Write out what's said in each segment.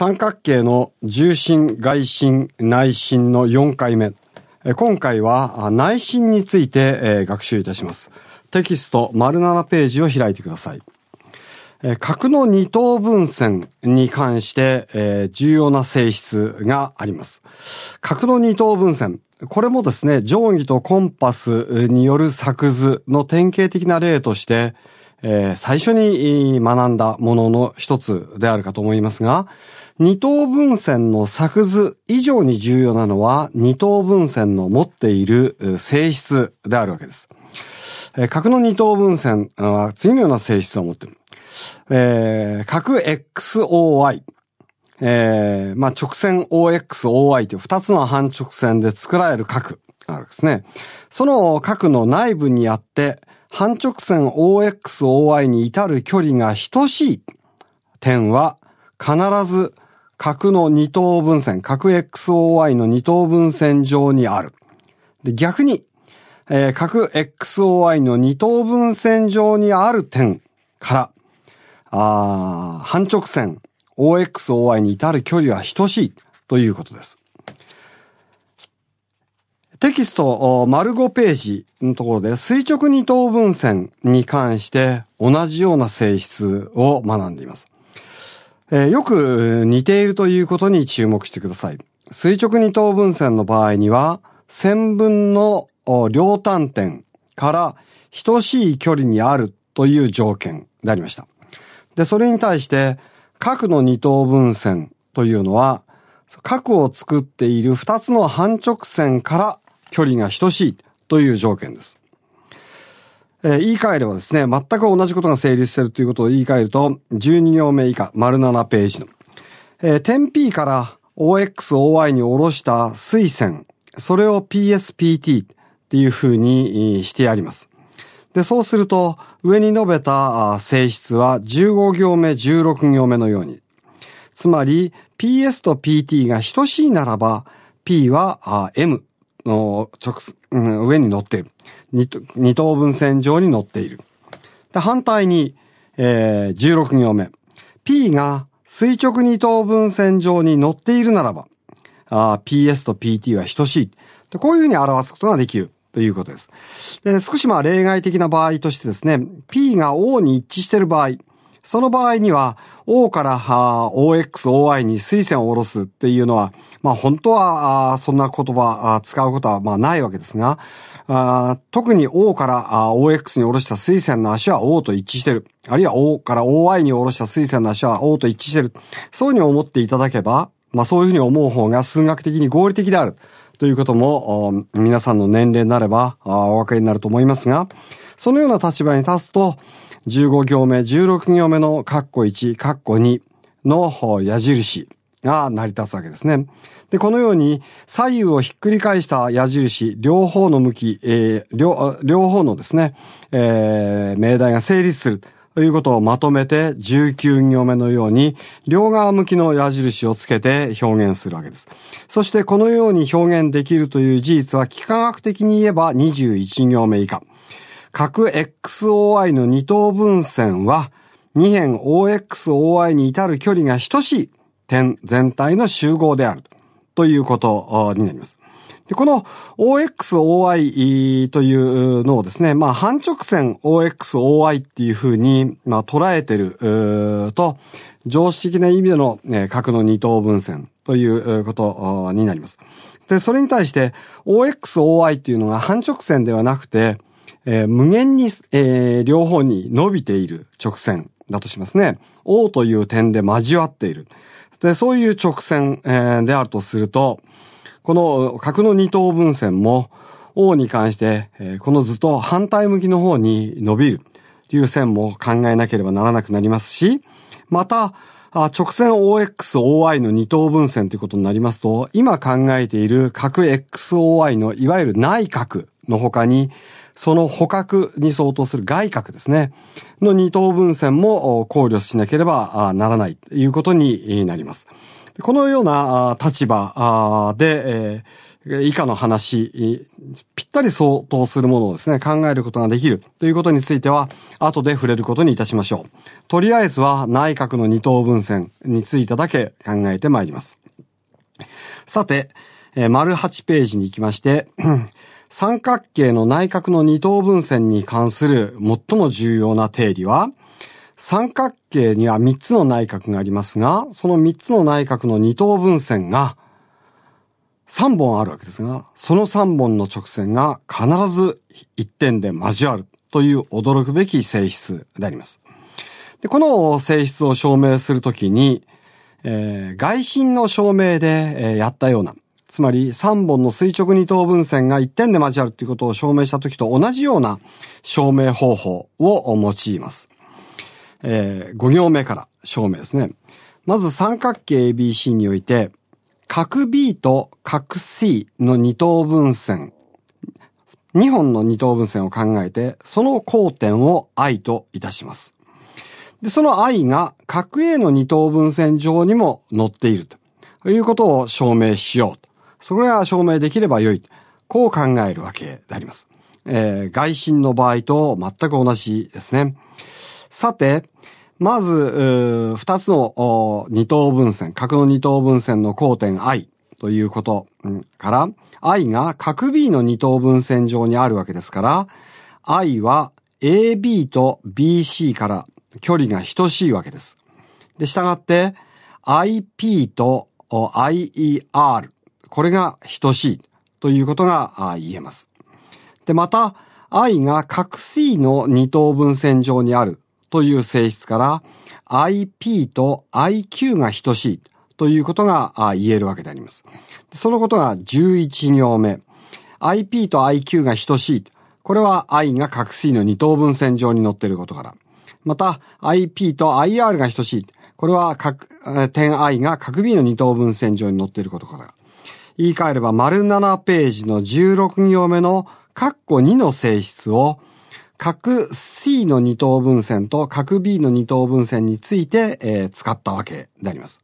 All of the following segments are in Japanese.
三角形の重心、外心、内心の4回目。今回は内心について学習いたします。テキスト丸7ページを開いてください。角の二等分線に関して重要な性質があります。角の二等分線。これもですね、定規とコンパスによる作図の典型的な例として、最初に学んだものの一つであるかと思いますが、二等分線の作図以上に重要なのは二等分線の持っている性質であるわけです。角の二等分線は次のような性質を持っている。えー、角 XOY。えー、まあ、直線 OXOY という二つの半直線で作られる角があるんですね。その角の内部にあって、半直線 OXOY に至る距離が等しい点は必ず角の二等分線、角 XOY の二等分線上にある。で逆に、えー、角 XOY の二等分線上にある点から、あ半直線 OXOY に至る距離は等しいということです。テキスト丸5ページのところで垂直二等分線に関して同じような性質を学んでいます。えー、よく似ているということに注目してください。垂直二等分線の場合には、線分の両端点から等しい距離にあるという条件でありました。で、それに対して、角の二等分線というのは、角を作っている二つの半直線から距離が等しいという条件です。えー、言い換えればですね、全く同じことが成立しているということを言い換えると、12行目以下、丸7ページの。えー、点 P から OXOY に下ろした水線、それを PSPT っていう風にしてやります。で、そうすると、上に述べた性質は15行目、16行目のように。つまり、PS と PT が等しいならば、P は M の直、上に乗っている。二等分線上に載っている。反対に、えー、16行目。P が垂直二等分線上に乗っているならば、PS と PT は等しい。こういうふうに表すことができるということです。で少しまあ例外的な場合としてですね、P が O に一致している場合、その場合には、O から OX、OI に推薦を下ろすっていうのは、まあ本当は、そんな言葉、使うことはまあないわけですが、特に O から OX に下ろした推薦の足は O と一致してる。あるいは O から OI に下ろした推薦の足は O と一致してる。そういうふうに思っていただけば、まあそういうふうに思う方が数学的に合理的である。ということも、皆さんの年齢になればお分かりになると思いますが、そのような立場に立つと、15行目、16行目のカッコ1、カッコ2の矢印が成り立つわけですね。で、このように左右をひっくり返した矢印、両方の向き、えー、両両方のですね、えー、命題が成立する。ということをまとめて19行目のように両側向きの矢印をつけて表現するわけです。そしてこのように表現できるという事実は幾何学的に言えば21行目以下。角 XOI の二等分線は、二辺 OXOI に至る距離が等しい点全体の集合であるということになります。でこの OXOI というのをですね、まあ、半直線 OXOI っていうふうに、まあ、捉えてると、常識的な意味での、角の二等分線ということになります。で、それに対して OXOI っていうのが半直線ではなくて、えー、無限に、えー、両方に伸びている直線だとしますね。O という点で交わっている。で、そういう直線、えー、であるとすると、この角の二等分線も O に関して、えー、この図と反対向きの方に伸びるという線も考えなければならなくなりますし、また、直線 OXOI の二等分線ということになりますと、今考えている角 XOI のいわゆる内角の他に、その捕獲に相当する外角ですね、の二等分線も考慮しなければならないということになります。このような立場で、以下の話、ぴったり相当するものをですね、考えることができるということについては、後で触れることにいたしましょう。とりあえずは内閣の二等分線についてだけ考えてまいります。さて、丸8ページに行きまして、三角形の内角の二等分線に関する最も重要な定理は、三角形には三つの内角がありますが、その三つの内角の二等分線が三本あるわけですが、その三本の直線が必ず一点で交わるという驚くべき性質であります。でこの性質を証明するときに、えー、外心の証明で、えー、やったような、つまり3本の垂直二等分線が1点で交わるということを証明した時と同じような証明方法を用います。えー、5行目から証明ですね。まず三角形 ABC において、角 B と角 C の二等分線、2本の二等分線を考えて、その交点を I といたします。で、その I が角 A の二等分線上にも乗っているということを証明しようとそれが証明できればよい。こう考えるわけであります。えー、外心の場合と全く同じですね。さて、まず、二つの二等分線、角の二等分線の交点 I ということから、I が角 B の二等分線上にあるわけですから、I は AB と BC から距離が等しいわけです。で、従って、IP と IER これが等しいということが言えます。で、また、I が角 C の二等分線上にあるという性質から、IP と IQ が等しいということが言えるわけであります。そのことが11行目。IP と IQ が等しい。これは I が角 C の二等分線上に載っていることから。また、IP と IR が等しい。これは点 I が角 B の二等分線上に載っていることから。言い換えれば丸7ページの16行目の括弧2の性質を、角 C の二等分線と角 B の二等分線について、えー、使ったわけであります。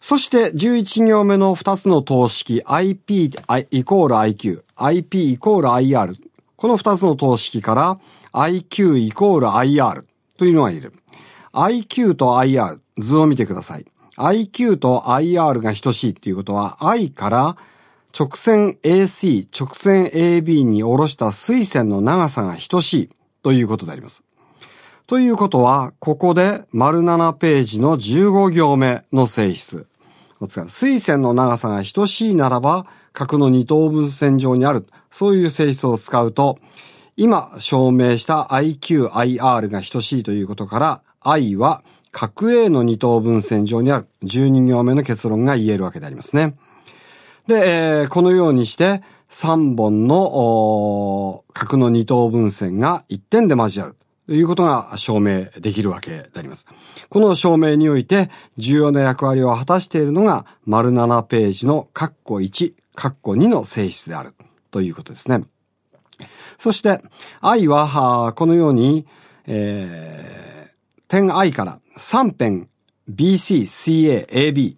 そして11行目の2つの等式 IP イコール IQ、IP イコール IR。この2つの等式から IQ イコール IR というのがいる。IQ と IR 図を見てください。IQ と IR が等しいっていうことは、I から直線 AC、直線 AB に下ろした水線の長さが等しいということであります。ということは、ここで丸7ページの15行目の性質。水線の長さが等しいならば、角の二等分線上にある、そういう性質を使うと、今証明した IQ、IR が等しいということから、I は角 A の二等分線上にある12行目の結論が言えるわけでありますね。で、えー、このようにして3本の角の二等分線が1点で交わるということが証明できるわけであります。この証明において重要な役割を果たしているのが丸7ページの括弧1、括弧2の性質であるということですね。そして、愛は、このように、えー点 I から3点 BC、CA、AB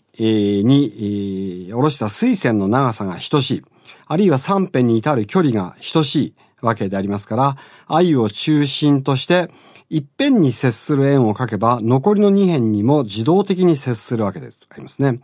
に下ろした水線の長さが等しい、あるいは3辺に至る距離が等しいわけでありますから、I を中心として、一辺に接する円を書けば、残りの2辺にも自動的に接するわけでありますね。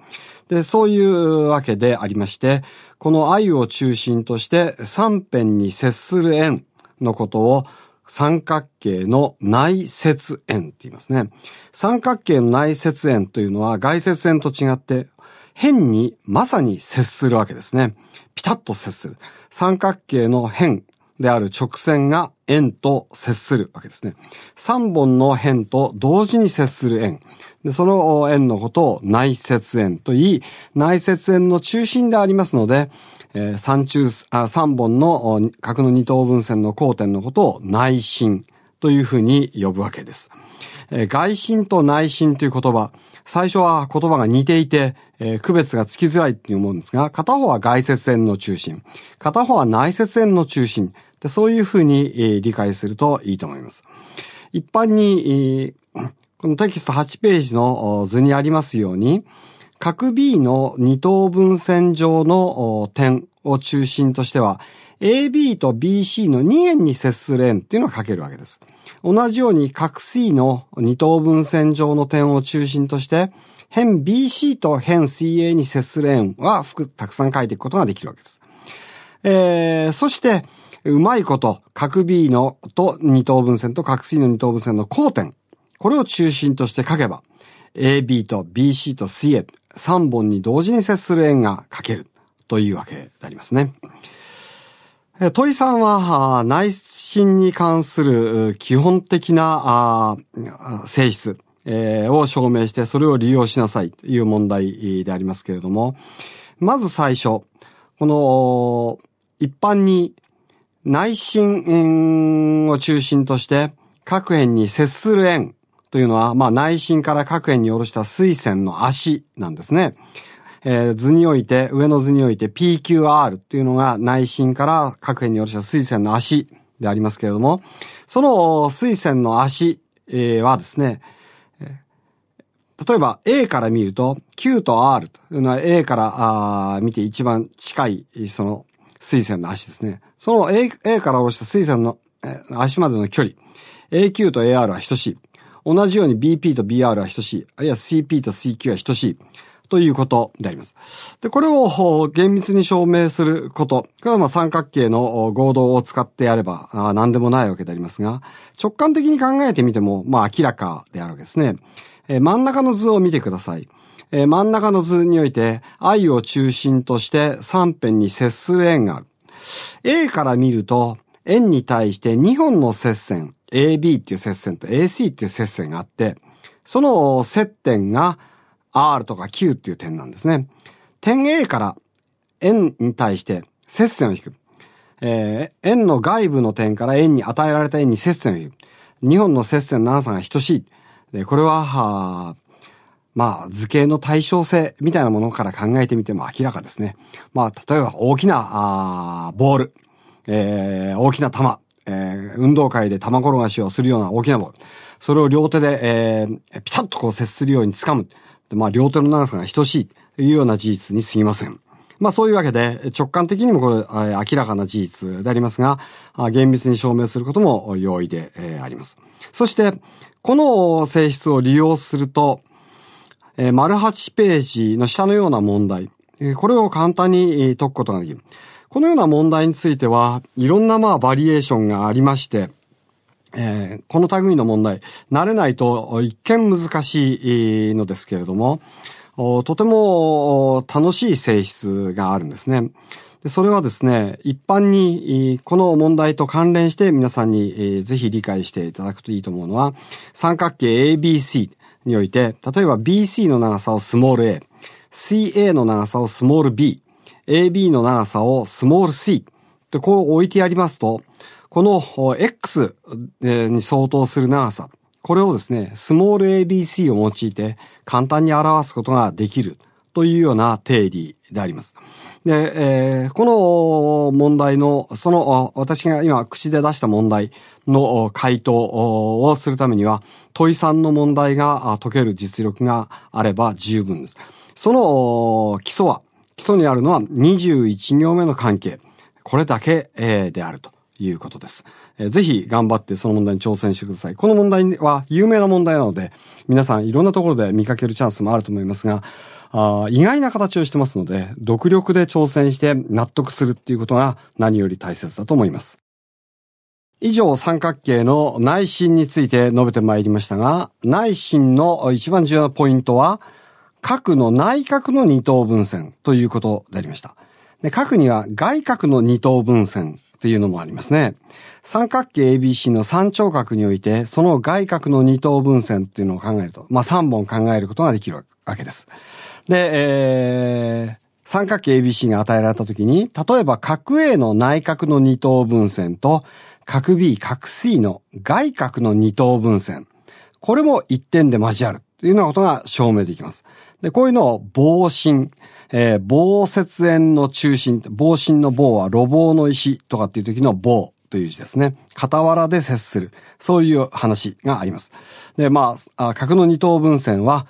で、そういうわけでありまして、この I を中心として3辺に接する円のことを三角形の内接円って言いますね。三角形の内接円というのは外接円と違って辺にまさに接するわけですね。ピタッと接する。三角形の辺である直線が円と接するわけですね。三本の辺と同時に接する円。でその円のことを内接円と言い、内接円の中心でありますので、えー、中、あ3本の角の二等分線の交点のことを内心というふうに呼ぶわけです。えー、外心と内心という言葉、最初は言葉が似ていて、えー、区別がつきづらいと思うんですが、片方は外接円の中心、片方は内接円の中心、でそういうふうに、えー、理解するといいと思います。一般に、えー、このテキスト8ページの図にありますように、角 B の二等分線上の点を中心としては、AB と BC の2円に接する円っていうのを書けるわけです。同じように角 C の二等分線上の点を中心として、辺 BC と辺 CA に接する円はたくさん書いていくことができるわけです。えー、そして、うまいこと、角 B のと二等分線と角 C の二等分線の交点、これを中心として書けば、AB と BC と CA、3本に同時に接する円が書けるというわけでありますね。問いさんは内心に関する基本的な性質を証明してそれを利用しなさいという問題でありますけれども、まず最初、この一般に内心を中心として各円に接する円というのは、まあ、内心から各園に下ろした水仙の足なんですね。えー、図において、上の図において PQR というのが内心から各園に下ろした水線の足でありますけれども、その水線の足、えー、はですね、例えば A から見ると Q と R というのは A から見て一番近いその水線の足ですね。その A, A から下ろした水線の足までの距離、AQ と AR は等しい。同じように BP と BR は等しい、あるいは CP と CQ は等しい。ということであります。で、これを厳密に証明すること。これはまあ三角形の合同を使ってやればあ何でもないわけでありますが、直感的に考えてみても、まあ明らかであるわけですね。えー、真ん中の図を見てください。えー、真ん中の図において、I を中心として3辺に接する円がある。A から見ると、円に対して2本の接線、AB っていう接線と AC っていう接線があって、その接点が R とか Q っていう点なんですね。点 A から N に対して接線を引く。えー、円の外部の点から円に与えられた円に接線を引く。2本の接線の長さが等しい。でこれは、はまあ、図形の対称性みたいなものから考えてみても明らかですね。まあ、例えば大きな、あーボール、えー、大きな球、えー、運動会で玉転がしをするような大きなの。それを両手で、えー、ピタッとこう接するように掴む。まあ、両手の長さが等しいというような事実に過ぎません。まあそういうわけで、直感的にもこれ、明らかな事実でありますが、厳密に証明することも容易であります。そして、この性質を利用すると、丸8ページの下のような問題、これを簡単に解くことができる。このような問題については、いろんなまあバリエーションがありまして、えー、この類の問題、慣れないと一見難しいのですけれども、とても楽しい性質があるんですね。でそれはですね、一般にこの問題と関連して皆さんにぜひ理解していただくといいと思うのは、三角形 ABC において、例えば BC の長さをスモール a、CA の長さをスモール b、AB の長さをスモール c とこう置いてやりますと、この X に相当する長さ、これをですね、スモール ABC を用いて簡単に表すことができるというような定理であります。で、えー、この問題の、その、私が今口で出した問題の回答をするためには、問い3の問題が解ける実力があれば十分です。その基礎は、基礎にあるのは21行目の関係。これだけ、えー、であるということです。えー、ぜひ頑張ってその問題に挑戦してください。この問題は有名な問題なので、皆さんいろんなところで見かけるチャンスもあると思いますが、あ意外な形をしてますので、独力で挑戦して納得するっていうことが何より大切だと思います。以上三角形の内心について述べてまいりましたが、内心の一番重要なポイントは、核の内角の二等分線ということでありました。で核には外角の二等分線というのもありますね。三角形 ABC の三頂角において、その外角の二等分線というのを考えると、まあ三本考えることができるわけです。で、えー、三角形 ABC が与えられたときに、例えば角 A の内角の二等分線と、角 B、角 C の外角の二等分線。これも一点で交わる。というようなことが証明できます。で、こういうのを防振、えー、防雪炎の中心、防振の棒は路棒の石とかっていう時の棒という字ですね。傍らで接する。そういう話があります。で、まあ、角の二等分線は、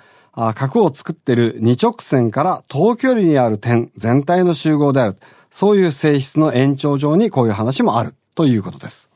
角を作っている二直線から等距離にある点全体の集合である。そういう性質の延長上にこういう話もあるということです。